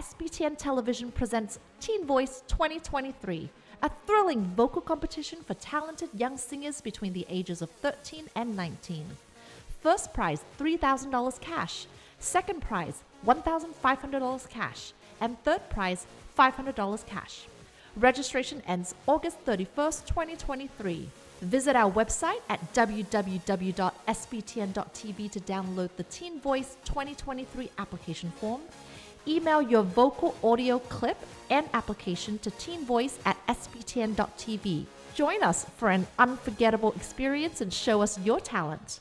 SBTN Television presents Teen Voice 2023, a thrilling vocal competition for talented young singers between the ages of 13 and 19. First prize, $3,000 cash. Second prize, $1,500 cash. And third prize, $500 cash. Registration ends August 31st, 2023. Visit our website at www.sbtn.tv to download the Teen Voice 2023 application form email your vocal audio clip and application to teenvoice at sbtn.tv. Join us for an unforgettable experience and show us your talent.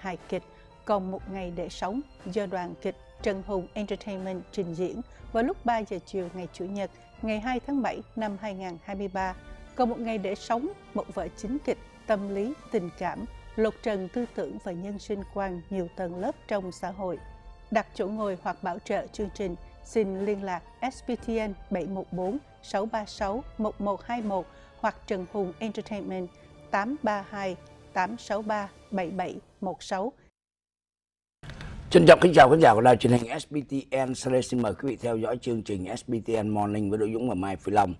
hài kịch Còn một ngày để sống do đoàn kịch Trần Hùng Entertainment trình diễn vào lúc 3 giờ chiều ngày Chủ nhật ngày 2 tháng 7 năm 2023. Còn một ngày để sống, một vở chính kịch tâm lý, tình cảm, lột trần tư tưởng và nhân sinh quan nhiều tầng lớp trong xã hội. Đặt chỗ ngồi hoặc bảo trợ chương trình, xin liên lạc SPTN 714 636 1121 hoặc Trần Hùng Entertainment 832 863 7716. xin chào kính chào khán giả của đài truyền hình SBTN. Sau đây xin mời quý vị theo dõi chương trình SBTN Morning với đội Dũng và Mai Phi Long.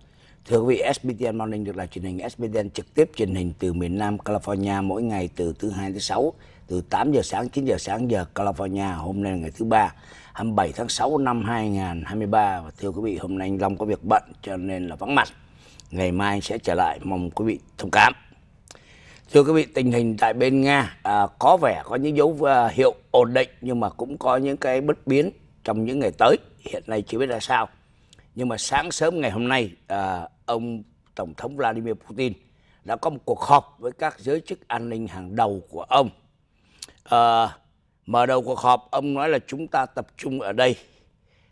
Thưa quý vị, SBTN Morning được là truyền hình SBTN trực tiếp truyền hình từ miền Nam California mỗi ngày từ thứ hai tới sáu từ 8 giờ sáng 9 giờ sáng giờ California hôm nay là ngày thứ ba 27 tháng 6 năm 2023 và thưa quý vị hôm nay anh Long có việc bận cho nên là vắng mặt ngày mai anh sẽ trở lại mong quý vị thông cảm Thưa quý vị, tình hình tại bên Nga à, có vẻ có những dấu à, hiệu ổn định nhưng mà cũng có những cái bất biến trong những ngày tới. Hiện nay chưa biết là sao. Nhưng mà sáng sớm ngày hôm nay, à, ông Tổng thống Vladimir Putin đã có một cuộc họp với các giới chức an ninh hàng đầu của ông. À, mở đầu cuộc họp, ông nói là chúng ta tập trung ở đây.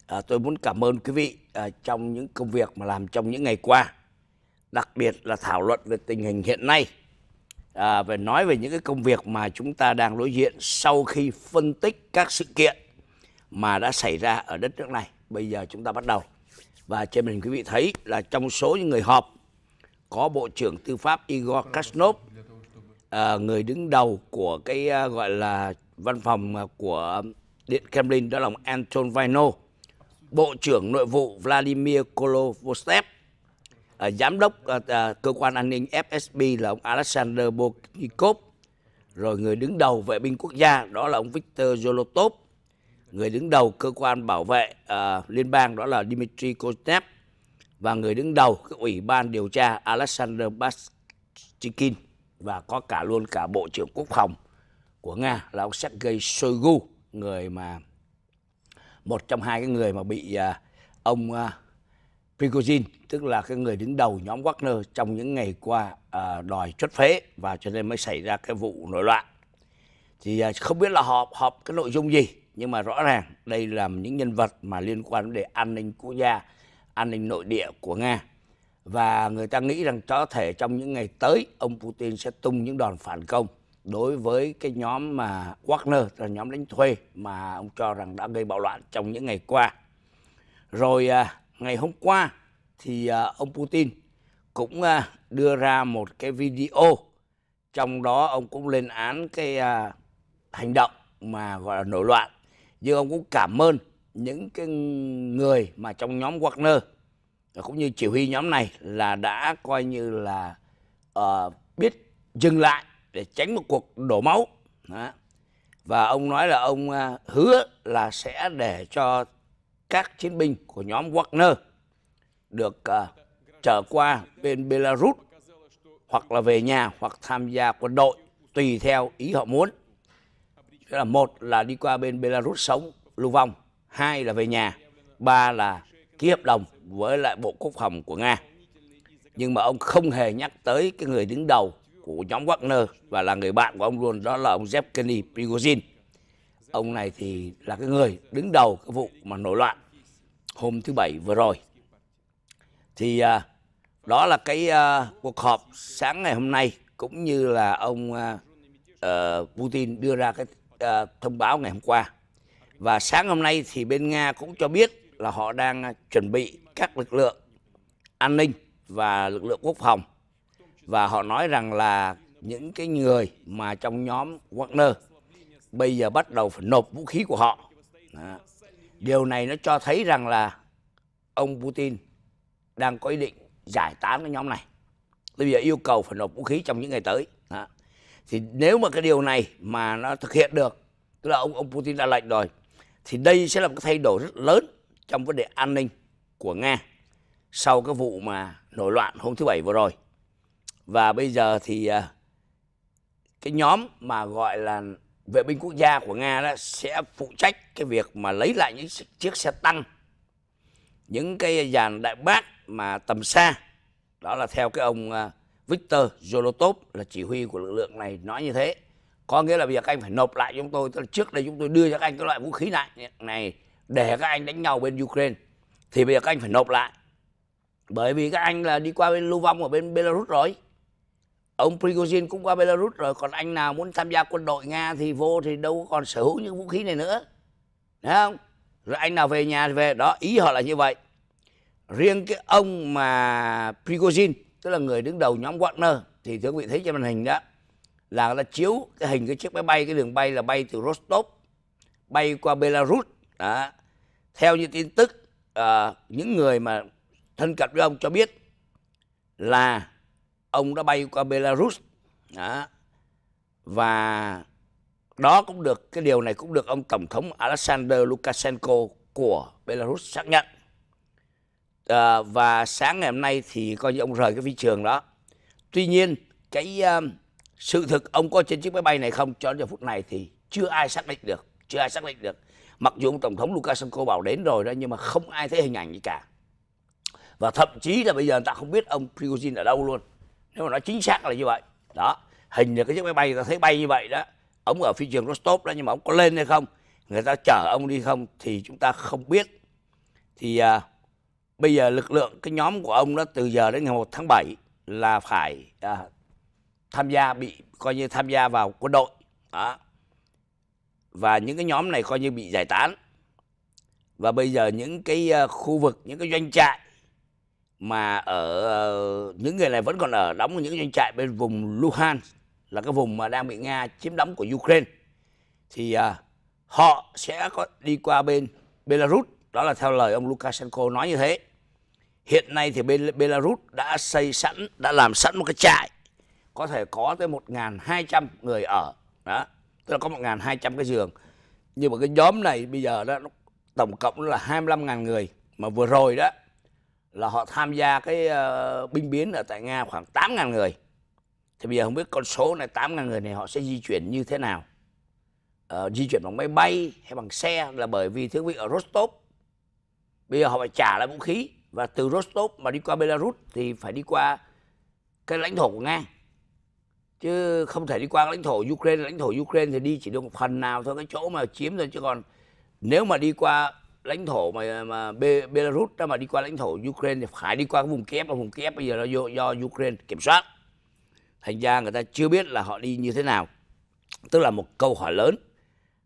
À, tôi muốn cảm ơn quý vị à, trong những công việc mà làm trong những ngày qua, đặc biệt là thảo luận về tình hình hiện nay à, về nói về những cái công việc mà chúng ta đang đối diện sau khi phân tích các sự kiện mà đã xảy ra ở đất nước này. Bây giờ chúng ta bắt đầu. Và trên màn hình quý vị thấy là trong số những người họp có Bộ trưởng Tư pháp Igor Kasnov, à, người đứng đầu của cái à, gọi là văn phòng của Điện Kremlin đó là ông Anton Vaino Bộ trưởng Nội vụ Vladimir Kolovostev uh, giám đốc uh, uh, cơ quan an ninh FSB là ông Alexander Bornikov, rồi người đứng đầu vệ binh quốc gia đó là ông Viktor Zolotov, người đứng đầu cơ quan bảo vệ uh, liên bang đó là Dmitry Kostev và người đứng đầu các ủy ban điều tra Alexander Bastikin và có cả luôn cả bộ trưởng quốc phòng của Nga là ông Sergei Shoigu, người mà một trong hai cái người mà bị uh, ông uh, Prigozhin tức là cái người đứng đầu nhóm Wagner trong những ngày qua à, đòi chốt phế và cho nên mới xảy ra cái vụ nổi loạn. Thì à, không biết là họp họp cái nội dung gì nhưng mà rõ ràng đây là những nhân vật mà liên quan đến đề an ninh quốc gia, an ninh nội địa của Nga. Và người ta nghĩ rằng có thể trong những ngày tới ông Putin sẽ tung những đòn phản công đối với cái nhóm mà Wagner là nhóm lính thuê mà ông cho rằng đã gây bạo loạn trong những ngày qua. Rồi à, ngày hôm qua thì à, ông Putin cũng à, đưa ra một cái video trong đó ông cũng lên án cái à, hành động mà gọi là nổi loạn nhưng ông cũng cảm ơn những cái người mà trong nhóm Wagner cũng như chỉ huy nhóm này là đã coi như là ờ, biết dừng lại để tránh một cuộc đổ máu và ông nói là ông hứa là sẽ để cho các chiến binh của nhóm Wagner được uh, trở qua bên Belarus hoặc là về nhà hoặc tham gia quân đội tùy theo ý họ muốn. Tức là một là đi qua bên Belarus sống lưu vong, hai là về nhà, ba là ký hợp đồng với lại Bộ Quốc phòng của Nga. Nhưng mà ông không hề nhắc tới cái người đứng đầu của nhóm Wagner và là người bạn của ông luôn đó là ông Zevgeny Prigozhin ông này thì là cái người đứng đầu cái vụ mà nổi loạn hôm thứ bảy vừa rồi thì à, đó là cái à, cuộc họp sáng ngày hôm nay cũng như là ông à, à, Putin đưa ra cái à, thông báo ngày hôm qua và sáng hôm nay thì bên Nga cũng cho biết là họ đang chuẩn bị các lực lượng an ninh và lực lượng quốc phòng và họ nói rằng là những cái người mà trong nhóm Wagner bây giờ bắt đầu phải nộp vũ khí của họ. Đó. Điều này nó cho thấy rằng là ông Putin đang có ý định giải tán cái nhóm này. Bây giờ yêu cầu phải nộp vũ khí trong những ngày tới. Đó. Thì nếu mà cái điều này mà nó thực hiện được, tức là ông ông Putin đã lệnh rồi, thì đây sẽ là một cái thay đổi rất lớn trong vấn đề an ninh của Nga sau cái vụ mà nổi loạn hôm thứ bảy vừa rồi. Và bây giờ thì à, cái nhóm mà gọi là vệ binh quốc gia của nga đó sẽ phụ trách cái việc mà lấy lại những chiếc xe tăng những cái dàn đại bác mà tầm xa đó là theo cái ông à, Victor Zolotov là chỉ huy của lực lượng này nói như thế có nghĩa là bây giờ các anh phải nộp lại chúng tôi tức là trước đây chúng tôi đưa cho các anh cái loại vũ khí này này để các anh đánh nhau bên Ukraine thì bây giờ các anh phải nộp lại bởi vì các anh là đi qua bên Lưu Vong ở bên Belarus rồi ông Prigozhin cũng qua Belarus rồi còn anh nào muốn tham gia quân đội Nga thì vô thì đâu còn sở hữu những vũ khí này nữa Đấy không rồi anh nào về nhà thì về đó ý họ là như vậy riêng cái ông mà Prigozhin tức là người đứng đầu nhóm Wagner thì thưa quý vị thấy trên màn hình đó là là chiếu cái hình cái chiếc máy bay cái đường bay là bay từ Rostov bay qua Belarus đó. theo như tin tức uh, những người mà thân cận với ông cho biết là ông đã bay qua Belarus đó. và đó cũng được cái điều này cũng được ông tổng thống Alexander Lukashenko của Belarus xác nhận à, và sáng ngày hôm nay thì coi như ông rời cái phi trường đó tuy nhiên cái uh, sự thực ông có trên chiếc máy bay này không cho đến giờ phút này thì chưa ai xác định được chưa ai xác định được mặc dù ông tổng thống Lukashenko bảo đến rồi đó nhưng mà không ai thấy hình ảnh gì cả và thậm chí là bây giờ người ta không biết ông Prigozhin ở đâu luôn nếu mà nói chính xác là như vậy đó hình như cái chiếc máy bay ta thấy bay như vậy đó ông ở phi trường Rostov đó nhưng mà ông có lên hay không người ta chở ông đi không thì chúng ta không biết thì à, bây giờ lực lượng cái nhóm của ông đó từ giờ đến ngày 1 tháng 7 là phải à, tham gia bị coi như tham gia vào quân đội đó. và những cái nhóm này coi như bị giải tán và bây giờ những cái à, khu vực những cái doanh trại mà ở ờ, những người này vẫn còn ở đóng những doanh trại bên vùng Luhansk là cái vùng mà đang bị Nga chiếm đóng của Ukraine thì ờ, họ sẽ có đi qua bên Belarus đó là theo lời ông Lukashenko nói như thế hiện nay thì bên Belarus đã xây sẵn đã làm sẵn một cái trại có thể có tới 1.200 người ở đó tức là có 1.200 cái giường nhưng mà cái nhóm này bây giờ đó tổng cộng là 25.000 người mà vừa rồi đó là họ tham gia cái uh, binh biến ở tại Nga khoảng 8.000 người. Thì bây giờ không biết con số này 8.000 người này họ sẽ di chuyển như thế nào. Uh, di chuyển bằng máy bay hay bằng xe là bởi vì thứ vị ở Rostov bây giờ họ phải trả lại vũ khí và từ Rostov mà đi qua Belarus thì phải đi qua cái lãnh thổ của Nga chứ không thể đi qua lãnh thổ Ukraine lãnh thổ Ukraine thì đi chỉ được một phần nào thôi cái chỗ mà chiếm thôi chứ còn nếu mà đi qua lãnh thổ mà mà Belarus đó mà đi qua lãnh thổ Ukraine thì phải đi qua cái vùng Kiev và vùng Kiev bây giờ nó do, do Ukraine kiểm soát thành ra người ta chưa biết là họ đi như thế nào tức là một câu hỏi lớn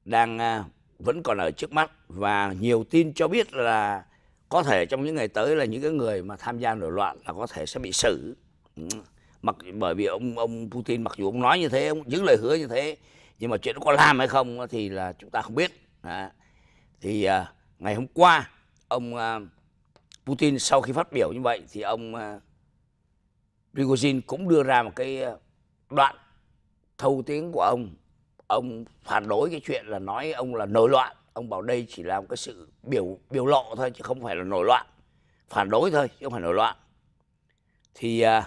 đang à, vẫn còn ở trước mắt và nhiều tin cho biết là có thể trong những ngày tới là những cái người mà tham gia nổi loạn là có thể sẽ bị xử mặc bởi vì ông ông Putin mặc dù ông nói như thế ông những lời hứa như thế nhưng mà chuyện có làm hay không thì là chúng ta không biết à, thì à, ngày hôm qua ông à, Putin sau khi phát biểu như vậy thì ông à, Prigozhin cũng đưa ra một cái à, đoạn thâu tiếng của ông ông phản đối cái chuyện là nói ông là nổi loạn ông bảo đây chỉ là một cái sự biểu biểu lộ thôi chứ không phải là nổi loạn phản đối thôi chứ không phải nổi loạn thì uh,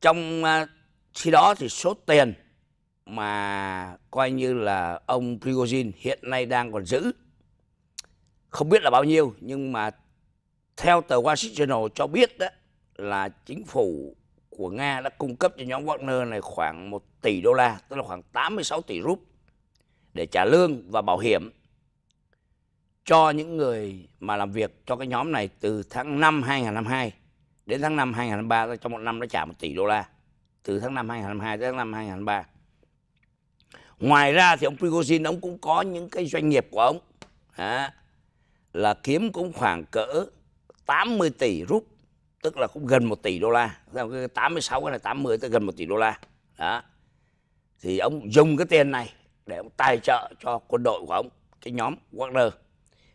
trong uh, khi đó thì số tiền mà coi như là ông Prigozhin hiện nay đang còn giữ không biết là bao nhiêu nhưng mà theo tờ Washington Journal cho biết đó là chính phủ của Nga đã cung cấp cho nhóm Wagner này khoảng 1 tỷ đô la, tức là khoảng 86 tỷ rúp để trả lương và bảo hiểm cho những người mà làm việc cho cái nhóm này từ tháng 5 2022 đến tháng 5 2023 trong một năm đã trả 1 tỷ đô la từ tháng 5 2022 đến tháng 5 2023. Ngoài ra thì ông Prigozhin ông cũng có những cái doanh nghiệp của ông. À, là kiếm cũng khoảng cỡ 80 tỷ rúp tức là cũng gần 1 tỷ đô la 86 cái này 80 tới gần 1 tỷ đô la đó thì ông dùng cái tiền này để ông tài trợ cho quân đội của ông cái nhóm Wagner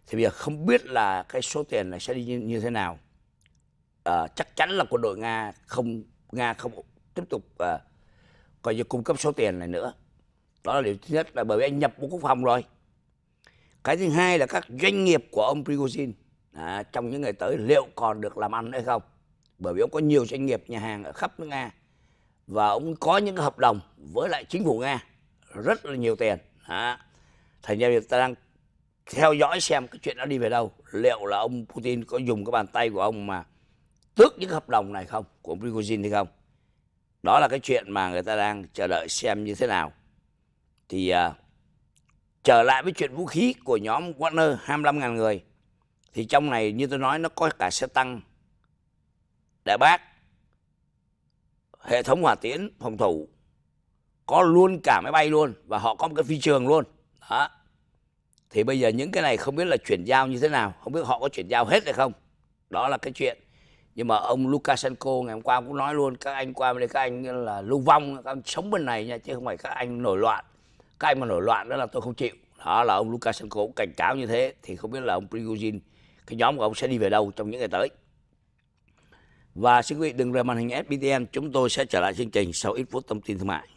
thì bây giờ không biết là cái số tiền này sẽ đi như, như thế nào à, chắc chắn là quân đội Nga không Nga không tiếp tục à, coi như cung cấp số tiền này nữa đó là điều thứ nhất là bởi vì anh nhập bộ quốc phòng rồi cái thứ hai là các doanh nghiệp của ông Prigozhin à, trong những ngày tới liệu còn được làm ăn hay không bởi vì ông có nhiều doanh nghiệp nhà hàng ở khắp nước Nga và ông có những hợp đồng với lại chính phủ Nga rất là nhiều tiền à, thành ra ta đang theo dõi xem cái chuyện đó đi về đâu liệu là ông Putin có dùng cái bàn tay của ông mà tước những hợp đồng này không của ông Prigozhin hay không đó là cái chuyện mà người ta đang chờ đợi xem như thế nào thì uh, trở lại với chuyện vũ khí của nhóm Warner 25.000 người thì trong này như tôi nói nó có cả xe tăng đại bác hệ thống hỏa tiễn phòng thủ có luôn cả máy bay luôn và họ có một cái phi trường luôn đó thì bây giờ những cái này không biết là chuyển giao như thế nào không biết họ có chuyển giao hết hay không đó là cái chuyện nhưng mà ông Lukashenko ngày hôm qua cũng nói luôn các anh qua đây các anh là lưu vong các anh sống bên này nha chứ không phải các anh nổi loạn cái mà nổi loạn đó là tôi không chịu đó là ông Lukashenko cũng cảnh cáo như thế thì không biết là ông Prigozhin cái nhóm của ông sẽ đi về đâu trong những ngày tới và xin quý vị đừng rời màn hình SBTN chúng tôi sẽ trở lại chương trình sau ít phút thông tin thương mại